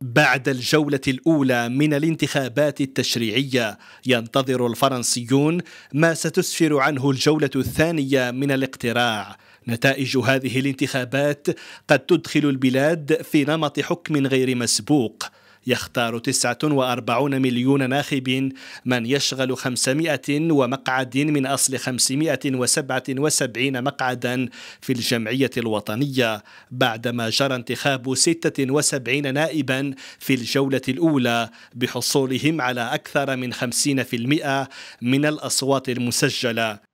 بعد الجولة الأولى من الانتخابات التشريعية ينتظر الفرنسيون ما ستسفر عنه الجولة الثانية من الاقتراع نتائج هذه الانتخابات قد تدخل البلاد في نمط حكم غير مسبوق يختار 49 مليون ناخب من يشغل 500 ومقعد من أصل 577 مقعدا في الجمعية الوطنية بعدما جرى انتخاب 76 نائبا في الجولة الأولى بحصولهم على أكثر من 50% من الأصوات المسجلة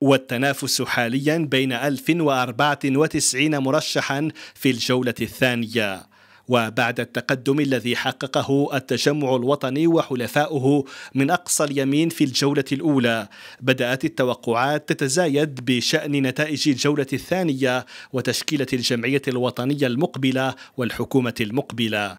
والتنافس حاليا بين 1094 مرشحا في الجولة الثانية وبعد التقدم الذي حققه التجمع الوطني وحلفاؤه من أقصى اليمين في الجولة الأولى بدأت التوقعات تتزايد بشأن نتائج الجولة الثانية وتشكيلة الجمعية الوطنية المقبلة والحكومة المقبلة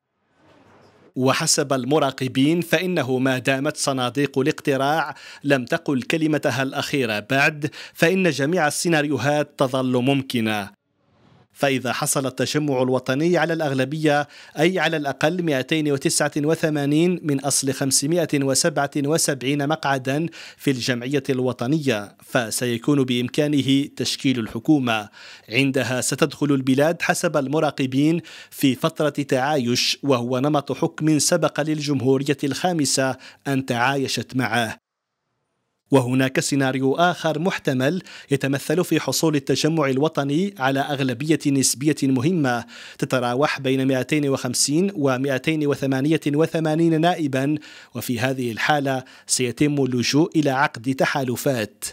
وحسب المراقبين فإنه ما دامت صناديق الاقتراع لم تقل كلمتها الأخيرة بعد فإن جميع السيناريوهات تظل ممكنة فإذا حصل التجمع الوطني على الأغلبية أي على الأقل 289 من أصل 577 مقعدا في الجمعية الوطنية فسيكون بإمكانه تشكيل الحكومة عندها ستدخل البلاد حسب المراقبين في فترة تعايش وهو نمط حكم سبق للجمهورية الخامسة أن تعايشت معه وهناك سيناريو آخر محتمل يتمثل في حصول التجمع الوطني على أغلبية نسبية مهمة تتراوح بين 250 و 288 نائبا وفي هذه الحالة سيتم اللجوء إلى عقد تحالفات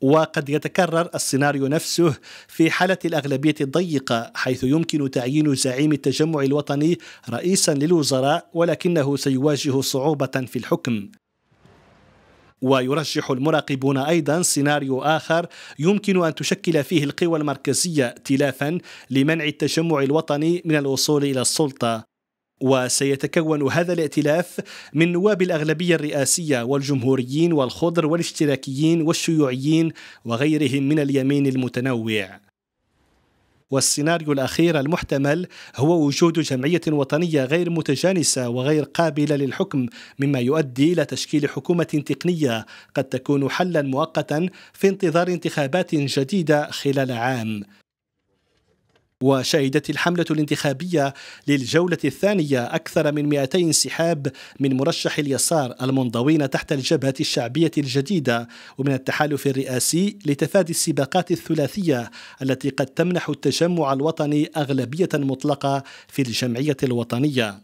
وقد يتكرر السيناريو نفسه في حالة الأغلبية الضيقة حيث يمكن تعيين زعيم التجمع الوطني رئيسا للوزراء ولكنه سيواجه صعوبة في الحكم ويرجح المراقبون أيضا سيناريو آخر يمكن أن تشكل فيه القوى المركزية ائتلافا لمنع التجمع الوطني من الوصول إلى السلطة وسيتكون هذا الائتلاف من نواب الأغلبية الرئاسية والجمهوريين والخضر والاشتراكيين والشيوعيين وغيرهم من اليمين المتنوع والسيناريو الأخير المحتمل هو وجود جمعية وطنية غير متجانسة وغير قابلة للحكم مما يؤدي إلى تشكيل حكومة تقنية قد تكون حلا مؤقتا في انتظار انتخابات جديدة خلال عام وشهدت الحملة الانتخابية للجولة الثانية أكثر من 200 انسحاب من مرشح اليسار المنضوين تحت الجبهة الشعبية الجديدة ومن التحالف الرئاسي لتفادي السباقات الثلاثية التي قد تمنح التجمع الوطني أغلبية مطلقة في الجمعية الوطنية